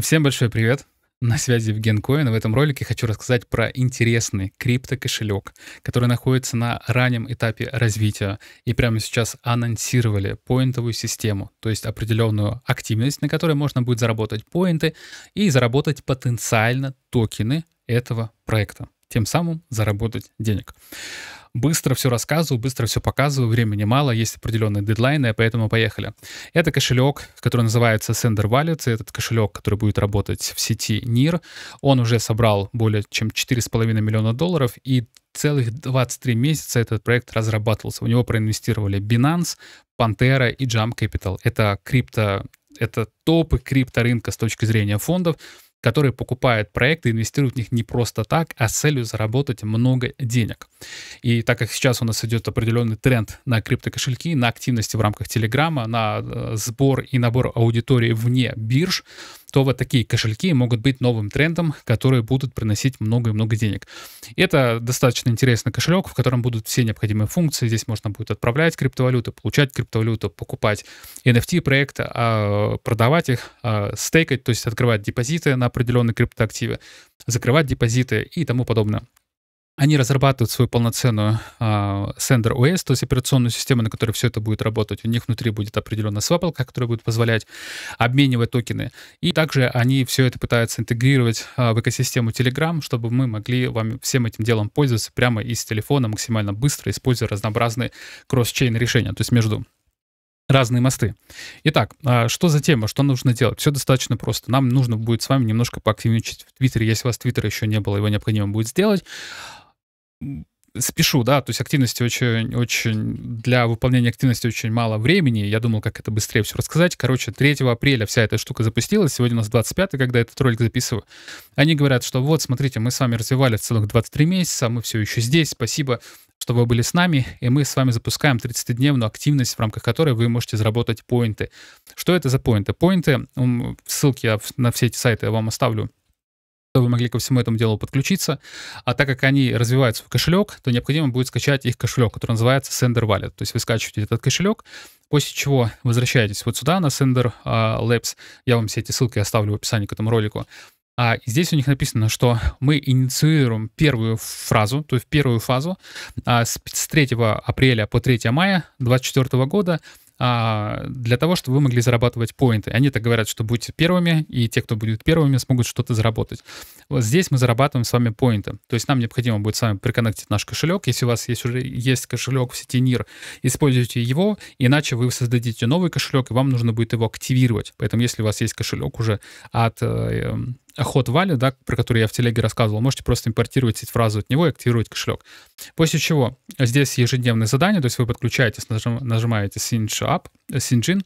Всем большой привет! На связи Евген Коин. В этом ролике хочу рассказать про интересный криптокошелек, который находится на раннем этапе развития. И прямо сейчас анонсировали поинтовую систему, то есть определенную активность, на которой можно будет заработать поинты и заработать потенциально токены этого проекта. Тем самым заработать денег быстро все рассказываю, быстро все показываю, времени мало, есть определенные дедлайны, поэтому поехали. Это кошелек, который называется Sender Wallet, этот кошелек, который будет работать в сети NIR. Он уже собрал более чем 4,5 миллиона долларов, и целых 23 месяца этот проект разрабатывался. У него проинвестировали Binance, Pantera и Jump Capital. Это крипто, это топы крипторынка с точки зрения фондов которые покупают проекты, инвестируют в них не просто так, а с целью заработать много денег. И так как сейчас у нас идет определенный тренд на криптокошельки, на активности в рамках Телеграма, на э, сбор и набор аудитории вне бирж, то вот такие кошельки могут быть новым трендом, которые будут приносить много и много денег. Это достаточно интересный кошелек, в котором будут все необходимые функции. Здесь можно будет отправлять криптовалюту, получать криптовалюту, покупать NFT-проекты, а, продавать их, а, стейкать, то есть открывать депозиты на определенные криптоактивы, закрывать депозиты и тому подобное. Они разрабатывают свою полноценную uh, Sender OS, то есть операционную систему, на которой все это будет работать. У них внутри будет определенная свапалка, которая будет позволять обменивать токены. И также они все это пытаются интегрировать uh, в экосистему Telegram, чтобы мы могли вам всем этим делом пользоваться прямо из телефона максимально быстро, используя разнообразные кросс-чейн решения, то есть между разные мосты. Итак, а, что за тема, что нужно делать? Все достаточно просто. Нам нужно будет с вами немножко поактивничать в Твиттере. Если у вас Твиттера еще не было, его необходимо будет сделать спешу, да, то есть активности очень, очень, для выполнения активности очень мало времени, я думал, как это быстрее все рассказать. Короче, 3 апреля вся эта штука запустилась, сегодня у нас 25 когда этот ролик записываю. Они говорят, что вот, смотрите, мы с вами развивали целых 23 месяца, мы все еще здесь, спасибо, что вы были с нами, и мы с вами запускаем 30-дневную активность, в рамках которой вы можете заработать поинты. Что это за поинты? Поинты, ссылки я на все эти сайты я вам оставлю чтобы вы могли ко всему этому делу подключиться. А так как они развиваются в кошелек, то необходимо будет скачать их кошелек, который называется Sender Wallet. То есть вы скачиваете этот кошелек, после чего возвращаетесь вот сюда, на Sender а, Labs. Я вам все эти ссылки оставлю в описании к этому ролику. А здесь у них написано, что мы инициируем первую фразу, то есть первую фазу а, с, с 3 апреля по 3 мая 2024 года а, для того, чтобы вы могли зарабатывать поинты. Они так говорят, что будьте первыми, и те, кто будет первыми, смогут что-то заработать. Вот здесь мы зарабатываем с вами поинты. То есть нам необходимо будет с вами приконнектить наш кошелек. Если у вас есть уже есть кошелек в сети NIR, используйте его, иначе вы создадите новый кошелек, и вам нужно будет его активировать. Поэтому если у вас есть кошелек уже от э, эм, ход Вали, да, про который я в телеге рассказывал, можете просто импортировать эти фразу от него и активировать кошелек. После чего здесь ежедневное задание, то есть вы подключаетесь, нажим, нажимаете Singe Up, Singe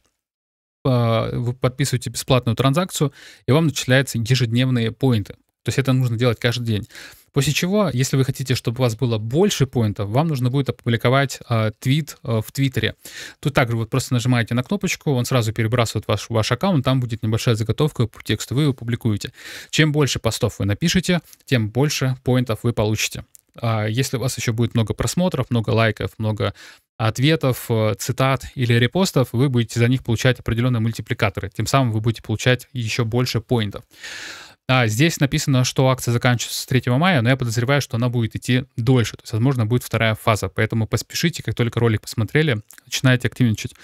а, вы подписываете бесплатную транзакцию, и вам начисляются ежедневные поинты. То есть это нужно делать каждый день. После чего, если вы хотите, чтобы у вас было больше поинтов, вам нужно будет опубликовать э, твит э, в Твиттере. Тут также вот просто нажимаете на кнопочку, он сразу перебрасывает ваш, ваш аккаунт, там будет небольшая заготовка по тексту, вы его публикуете. Чем больше постов вы напишете, тем больше поинтов вы получите. А если у вас еще будет много просмотров, много лайков, много ответов, э, цитат или репостов, вы будете за них получать определенные мультипликаторы. Тем самым вы будете получать еще больше поинтов. А здесь написано, что акция заканчивается с 3 мая, но я подозреваю, что она будет идти дольше. То есть, возможно, будет вторая фаза. Поэтому поспешите, как только ролик посмотрели, начинайте активничать.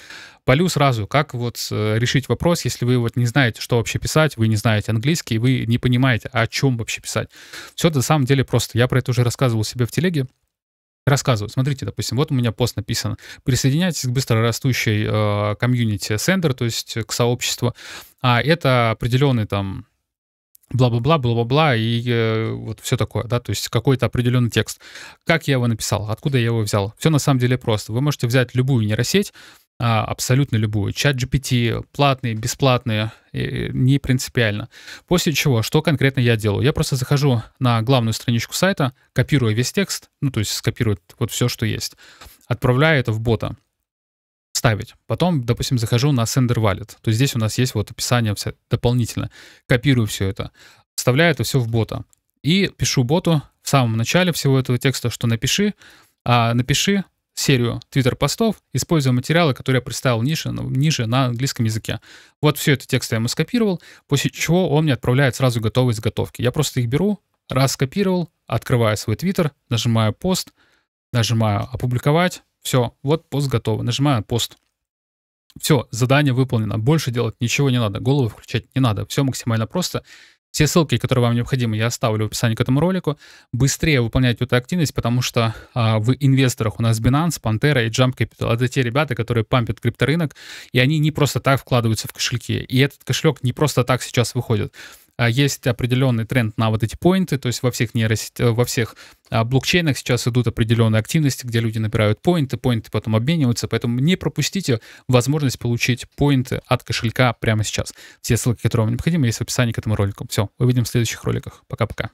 Полю сразу, как вот э, решить вопрос, если вы вот не знаете, что вообще писать, вы не знаете английский, вы не понимаете, о чем вообще писать. Все это на самом деле просто. Я про это уже рассказывал себе в телеге рассказываю. Смотрите, допустим, вот у меня пост написан. Присоединяйтесь к быстрорастущей э, комьюнити Sender, то есть к сообществу. А это определенный там бла-бла-бла, бла-бла-бла, и э, вот все такое, да, то есть какой-то определенный текст. Как я его написал, откуда я его взял? Все на самом деле просто. Вы можете взять любую нейросеть, а, абсолютно любую, чат GPT, платные, бесплатные, не принципиально. После чего, что конкретно я делаю? Я просто захожу на главную страничку сайта, копирую весь текст, ну, то есть скопирую вот все, что есть, отправляю это в бота ставить. Потом, допустим, захожу на Sender Wallet. То есть здесь у нас есть вот описание все дополнительно. Копирую все это. Вставляю это все в бота. И пишу боту в самом начале всего этого текста, что напиши, а, напиши серию твиттер-постов, используя материалы, которые я представил ниже, ну, ниже на английском языке. Вот все это текст я ему скопировал, после чего он мне отправляет сразу готовые заготовки. Я просто их беру, раз скопировал, открываю свой твиттер, нажимаю пост, нажимаю опубликовать, все, вот пост готовый. Нажимаю пост. Все, задание выполнено. Больше делать ничего не надо. Голову включать не надо. Все максимально просто. Все ссылки, которые вам необходимы, я оставлю в описании к этому ролику. Быстрее выполнять эту активность, потому что а, в инвесторах у нас Binance, Pantera и Jump Capital. Это те ребята, которые пампят крипторынок, и они не просто так вкладываются в кошельки. И этот кошелек не просто так сейчас выходит. А, есть определенный тренд на вот эти поинты, то есть во всех нейросетях, э, во всех а, блокчейнах сейчас идут определенные активности, где люди набирают поинты, поинты потом обмениваются, поэтому не пропустите возможность получить поинты от кошелька прямо сейчас. Все ссылки, которые вам необходимы, есть в описании к этому ролику. Все, увидим в следующих роликах. Пока-пока.